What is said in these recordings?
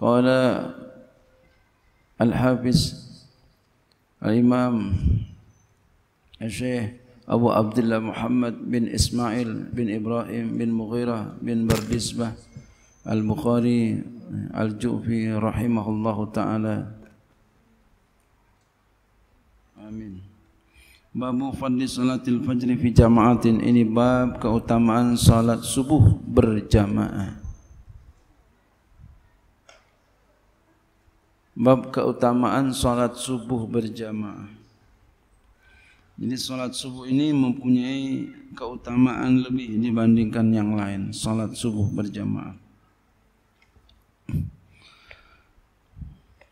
Qala Al-Hafiz Al-Imam Al-Syeikh Abu Abdullah Muhammad bin Ismail bin Ibrahim bin Mughirah bin Bardisbah Al-Bukhari Al-Jufi Rahimahullahu Ta'ala Amin Babu Fadli Salatil Fajri Fi Jama'atin Ini bab keutamaan salat subuh berjama'ah bab keutamaan solat subuh berjamaah. Jadi solat subuh ini mempunyai keutamaan lebih dibandingkan yang lain, Solat subuh berjamaah.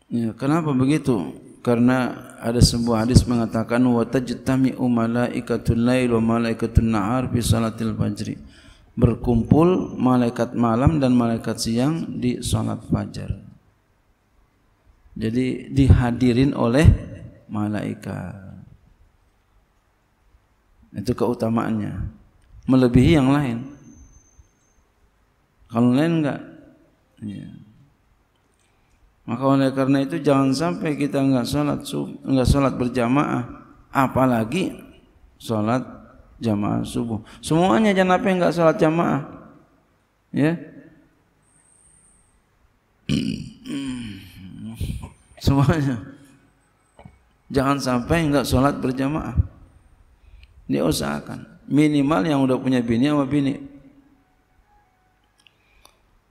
Ya, kenapa begitu? Karena ada sebuah hadis mengatakan wa tajtami malaikatul lail wa malaikatun nahr fi salatil fajri. Berkumpul malaikat malam dan malaikat siang di salat fajar. Jadi dihadirin oleh malaikat. Itu keutamaannya. Melebihi yang lain. Kalau lain enggak. Ya. Maka oleh karena itu jangan sampai kita enggak salat enggak salat berjamaah, apalagi salat jamaah subuh. Semuanya jangan apa enggak salat jamaah. Ya, semuanya. Jangan sampai enggak sholat berjamaah. Ini usahakan. Minimal yang sudah punya bini sama bini.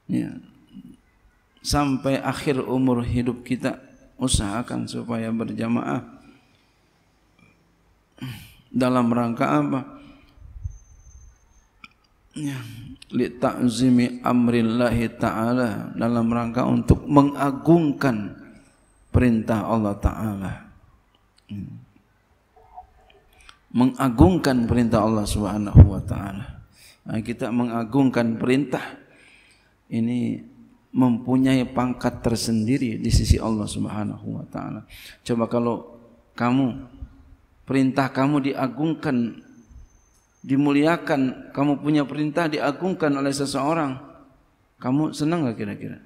Ya. Sampai akhir umur hidup kita usahakan supaya berjamaah. Dalam rangka apa? Ya. Li ta'zimi amrillahi ta'ala Dalam rangka untuk mengagungkan Mengagungkan perintah Allah Ta'ala hmm. mengagungkan perintah Allah Subhanahu wa taala. Nah, ha, kita mengagungkan perintah ini mempunyai pangkat tersendiri di sisi Allah Subhanahu wa taala. Coba kalau kamu perintah kamu diagungkan dimuliakan, kamu punya perintah diagungkan oleh seseorang, kamu senang enggak kira-kira?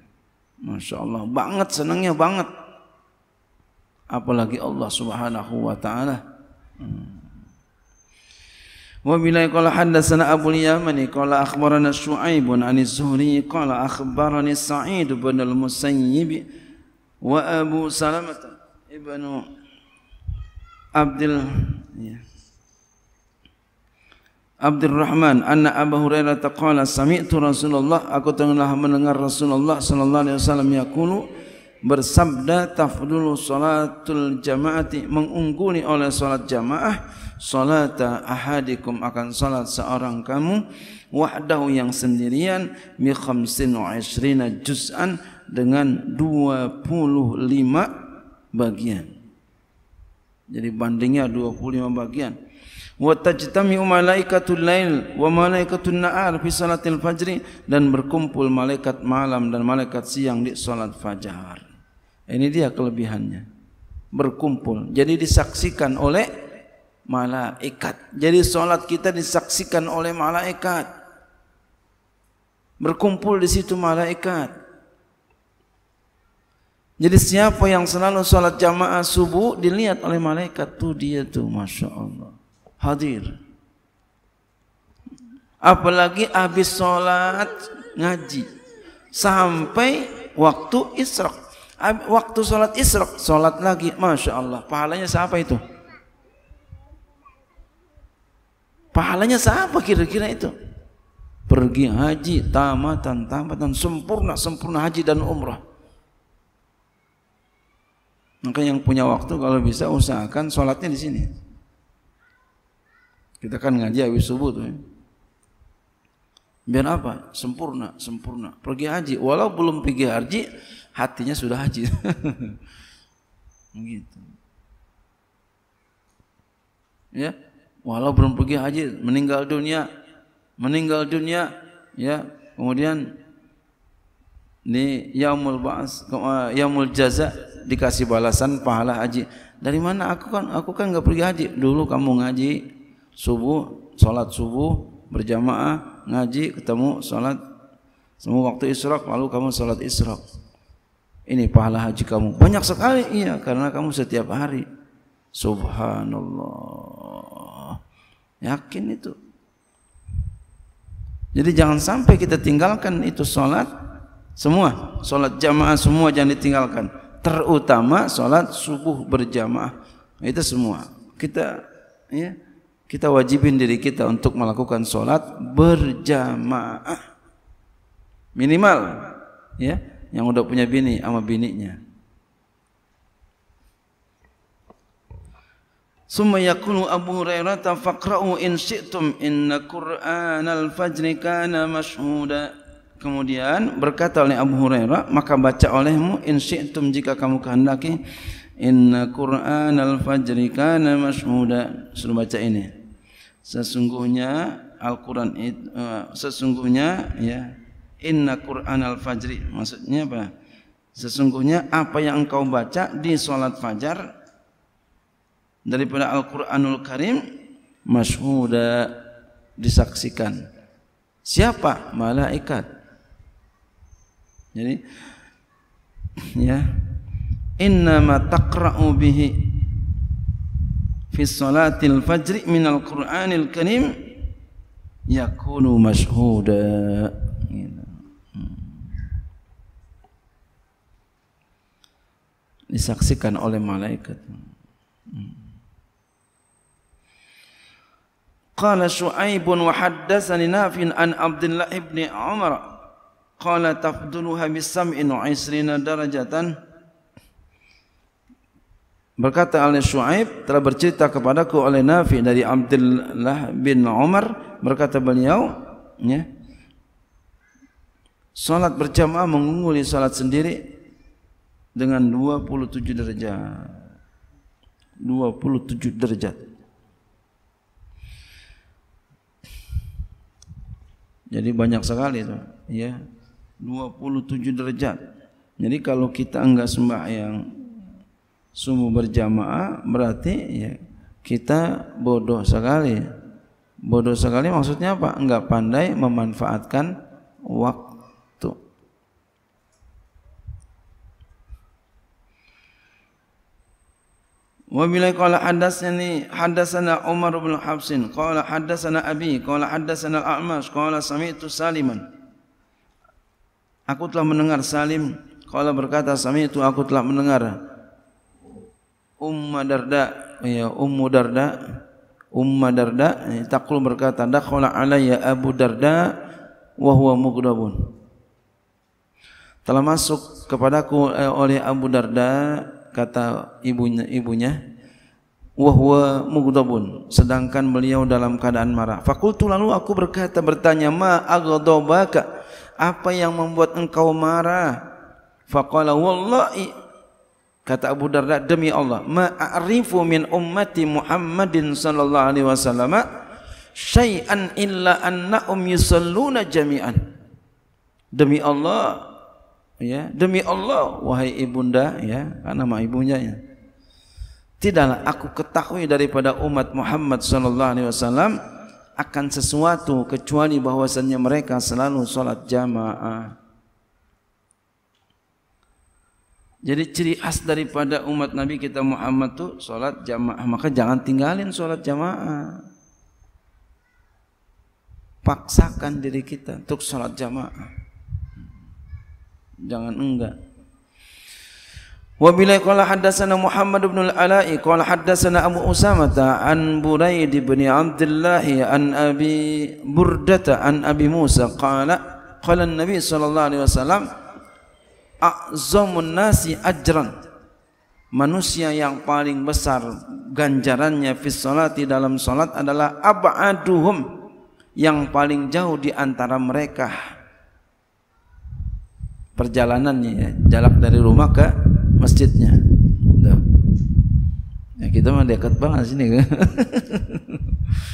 Masya Allah, banget senangnya banget apalagi Allah Subhanahu wa taala. Wa bila qala hadatsana Abu Yaman qala akhbarana Shu'aib an zuhri qala akhbarani Sa'id bin al-Musayyib wa Abu Salamah ibnu Abdul ya. Abdul Rahman anna Abu Hurairah taqala sami'tu Rasulullah aku telah mendengar Rasulullah sallallahu alaihi wasallam yaqulu bersabda tafdhulu salatul jamaati mengungguli oleh salat jamaah salata ahadikum akan salat seorang kamu wahdahu yang sendirian mi khamsin wa juz'an dengan 25 bagian jadi bandingnya 25 bagian wa tajtamiu malaikatul lail wa malaikatun na'ar fi salatil fajri dan berkumpul malaikat malam dan malaikat siang di salat fajar ini dia kelebihannya. Berkumpul. Jadi disaksikan oleh malaikat. Jadi solat kita disaksikan oleh malaikat. Berkumpul di situ malaikat. Jadi siapa yang selalu solat jamaah subuh dilihat oleh malaikat tu dia tu, masya Allah, hadir. Apalagi habis solat ngaji sampai waktu isrok waktu sholat isrok sholat lagi masya Allah pahalanya siapa itu pahalanya siapa kira-kira itu pergi haji tamatan tamatan sempurna sempurna haji dan umrah maka yang punya waktu kalau bisa usahakan sholatnya di sini kita kan ngaji habis subuh tuh ya. biar apa sempurna sempurna pergi haji walau belum pergi haji hatinya sudah haji. Begitu. Ya, walau belum pergi haji, meninggal dunia, meninggal dunia, ya, kemudian ni yaumul ba'as, eh, yaumul jaza dikasih balasan pahala haji. Dari mana aku kan aku kan enggak pergi haji. Dulu kamu ngaji subuh, salat subuh, berjamaah, ngaji, ketemu salat semua waktu Isra, lalu kamu salat Isra ini pahala haji kamu banyak sekali iya karena kamu setiap hari subhanallah yakin itu jadi jangan sampai kita tinggalkan itu salat semua salat jamaah semua jangan ditinggalkan terutama salat subuh berjamaah itu semua kita ya kita wajibin diri kita untuk melakukan salat berjamaah minimal ya yang udah punya bini sama bininya. Summa yakunu Abu Hurairah tafaqra'u in syi'tum inna al fajri kana mashhuda. Kemudian berkata oleh Abu Hurairah, maka baca olehmu in syi'tum jika kamu kehendaki inna Quran al fajri kana mashhuda. Suruh baca ini. Sesungguhnya Al-Qur'an itu eh, sesungguhnya ya Inna Quran al Fajri. Maksudnya apa? Sesungguhnya apa yang engkau baca di solat fajar daripada Al Quranul Karim masyhuda disaksikan. Siapa? Malaikat. Jadi, ya. Inna ma taqra'u bihi fi salatil fajri min al-Qur'anil Karim yakunu mashhuda. disaksikan oleh malaikat. Qala Shu'aib wa haddatsani Nafi' an Abdullah ibn Umar qala tafduluha bisam'in 20 darajatan Berkata oleh Shu'aib telah bercerita kepadaku oleh Nafi dari Abdullah bin Umar berkata beliau ya Salat berjamaah mengungguli salat sendiri dengan 27 derajat 27 derajat jadi banyak sekali itu ya 27 derajat jadi kalau kita enggak sembahyang subuh berjamaah berarti ya kita bodoh sekali bodoh sekali maksudnya apa enggak pandai memanfaatkan waktu Wabila kala hadas ini hadasana Umar bin Hafsin, kala hadasana Abi, kala hadasana Al-Amas, kala sami itu Saliman. Aku telah mendengar Salim, kala berkata sami itu aku telah mendengar. Umma Darda, ya Ummu Darda, Umma Darda, eh, takul berkata, dakhala alayya Abu Darda, wahuwa mugdabun. Telah masuk kepadaku eh, oleh Abu Darda, kata ibunya ibunya wahwa mughdabun sedangkan beliau dalam keadaan marah fakultu lalu aku berkata bertanya ma aghdabaka apa yang membuat engkau marah faqala wallahi kata Abu Darda demi Allah ma a'rifu min ummati Muhammadin sallallahu alaihi wasallam syai'an illa annahum yusalluna jami'an demi Allah ya demi Allah wahai ibunda ya karena nama ibunya ya tidaklah aku ketahui daripada umat Muhammad sallallahu alaihi wasallam akan sesuatu kecuali bahwasannya mereka selalu salat jamaah Jadi ciri as daripada umat Nabi kita Muhammad tu sholat jamaah. Maka jangan tinggalin sholat jamaah. Paksakan diri kita untuk sholat jamaah jangan enggak wa bila qala hadatsana muhammad ibn al-ala'i qala hadatsana abu usamata an buraid ibn abdullah an abi burdata an abi musa qala qala an-nabi sallallahu alaihi wasallam a'zamun nasi ajran manusia yang paling besar ganjarannya fi salati dalam salat adalah ab'aduhum yang paling jauh di antara mereka perjalanannya ya, jarak dari rumah ke masjidnya Tuh. ya kita mah dekat banget sini kan?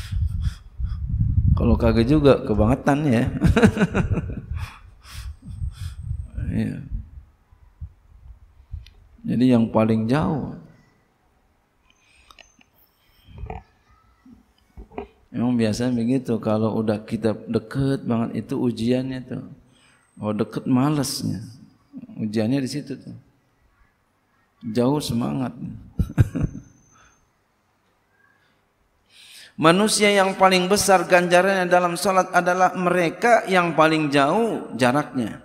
kalau kaget juga kebangetan ya ya jadi yang paling jauh. Emang biasanya begitu kalau udah kita deket banget itu ujiannya tuh. Oh dekat malasnya Ujiannya di situ tuh. Jauh semangat. Manusia yang paling besar ganjarannya dalam salat adalah mereka yang paling jauh jaraknya.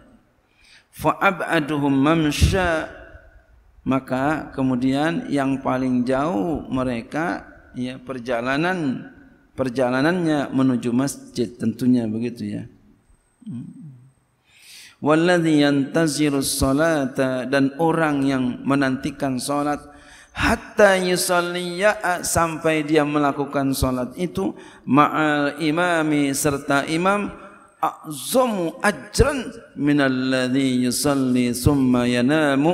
Fa'abaduhum mamsha maka kemudian yang paling jauh mereka ya perjalanan perjalanannya menuju masjid tentunya begitu ya. Hmm. Walladhi yantaziru salata dan orang yang menantikan salat hatta yusalliyaa sampai dia melakukan salat itu ma'al imami serta imam azamu ajran min alladhi yusalli summa yanamu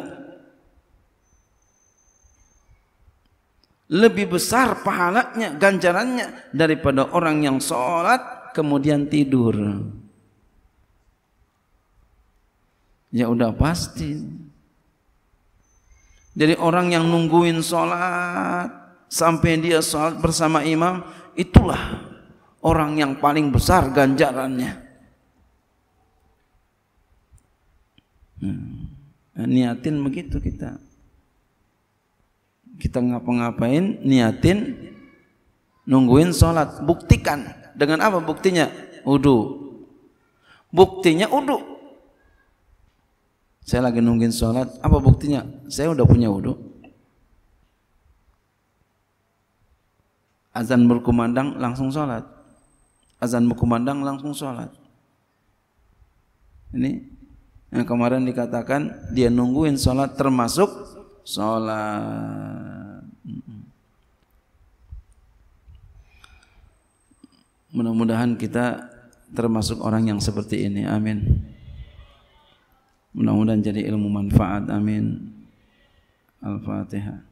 lebih besar pahalanya ganjarannya daripada orang yang salat kemudian tidur. Ya udah pasti. Jadi orang yang nungguin sholat sampai dia sholat bersama imam, itulah orang yang paling besar ganjarannya. Hmm. Niatin begitu kita. Kita ngapa-ngapain, niatin, nungguin sholat. Buktikan. Dengan apa buktinya? Udu. Buktinya uduk. saya lagi nungguin sholat, apa buktinya? Saya sudah punya wudhu. Azan berkumandang, langsung sholat. Azan berkumandang, langsung sholat. Ini yang kemarin dikatakan, dia nungguin sholat termasuk sholat. Mudah-mudahan kita termasuk orang yang seperti ini. Amin. Mudah-mudahan jadi ilmu manfaat. Amin. Al-Fatihah.